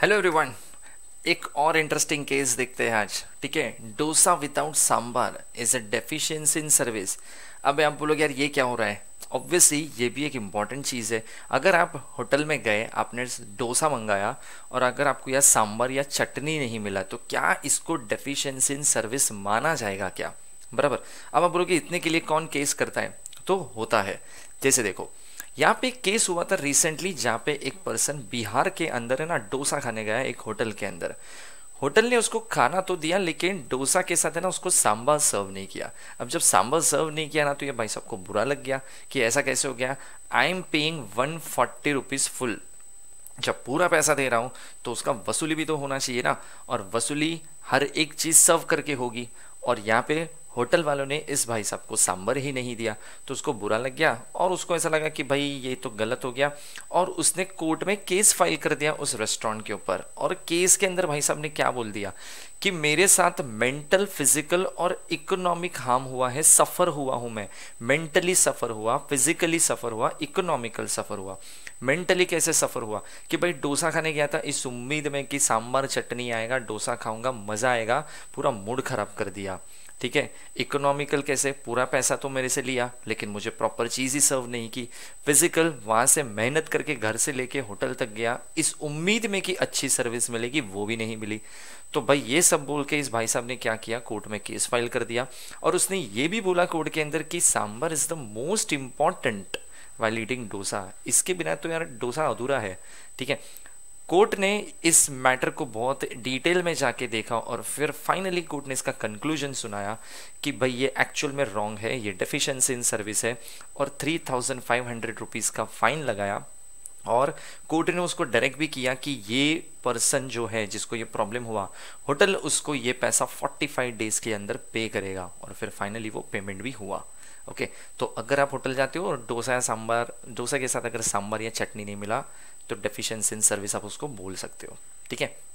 hello everyone एक और interesting case देखते हैं आज ठीक है dosa without sambar is a deficiency in service अब आप बोलोगे यार ये क्या हो रहा है ऑब्वियसली ये भी एक इम्पॉर्टेंट चीज़ है अगर आप होटल में गए आपने डोसा मंगाया और अगर आपको यह सांबर या चटनी नहीं मिला तो क्या इसको डेफिशिएंसी इन सर्विस माना जाएगा क्या बराबर अब आप बोलोगे इतने के लिए कौन केस करता है तो होता है जैसे देखो यहाँ पे एक केस हुआ था रिसेंटली जहाँ पे एक पर्सन बिहार के अंदर है ना डोसा खाने गया एक होटल के अंदर होटल ने उसको खाना तो दिया लेकिन डोसा के साथ है ना उसको सांबा सर्व नहीं किया अब जब सांबा सर्व नहीं किया ना तो ये भाई सबको बुरा लग गया कि ऐसा कैसे हो गया I am paying one forty rupees full जब पूरा पैसा दे रहा हूँ तो उसका वसूली भी तो होना चाहिए ना और वसूली हर एक चीज़ सर्व करके होगी और यहाँ पे होटल वालों ने इस भाई साहब को सांबर ही नहीं दिया तो उसको बुरा लग गया और उसको ऐसा लगा कि भाई ये तो गलत हो गया और उसने कोर्ट में केस फाइल कर दिया उस रेस्टोरेंट के ऊपर और केस के अंदर भाई साहब ने क्या बोल दिया कि मेरे साथ मेंटल फिजिकल और इकोनॉमिक हार्म हुआ है सफ़र हुआ हूँ मैं मेंटली सफ़र हुआ फिजिकली सफ़र हुआ इकोनॉमिकल सफ़र हुआ मेंटली कैसे सफ़र हुआ कि भाई डोसा खाने गया था इस उम्मीद में कि सांबर चटनी आएगा डोसा खाऊंगा मज़ा आएगा पूरा मूड ख़राब कर दिया ठीक है इकोनॉमिकल कैसे पूरा पैसा तो मेरे से लिया लेकिन मुझे प्रॉपर चीज़ ही सर्व नहीं की फिजिकल वहाँ से मेहनत करके घर से लेके होटल तक गया इस उम्मीद में कि अच्छी सर्विस मिलेगी वो भी नहीं मिली तो भाई ये सब बोल के इस भाई साहब ने क्या किया कोर्ट में केस फाइल कर दिया और उसने ये भी बोला कोर्ट के अंदर कि sambar is the most important while eating dosa इसके बिना तो यार डोसा अधूरा है ठीक है कोर्ट ने इस मैटर को बहुत डिटेल में जाके देखा और फिर फाइनली कोर्ट ने इसका कंक्लूजन सुनाया कि भाई ये एक्चुअल में रॉन्ग है ये डेफिशिएंसी इन सर्विस है और three thousand five hundred rupees का फाइन लगाया और कोर्ट ने उसको डायरेक्ट भी किया कि ये पर्सन जो है जिसको ये प्रॉब्लम हुआ होटल उसको ये पैसा 45 डेज के अंदर पे करेगा और फिर फाइनली वो पेमेंट भी हुआ ओके तो अगर आप होटल जाते हो और डोसा या सांबार डोसा के साथ अगर सांबार या चटनी नहीं मिला तो डेफिशिएंसी इन सर्विस आप उसको बोल सकते हो ठीक है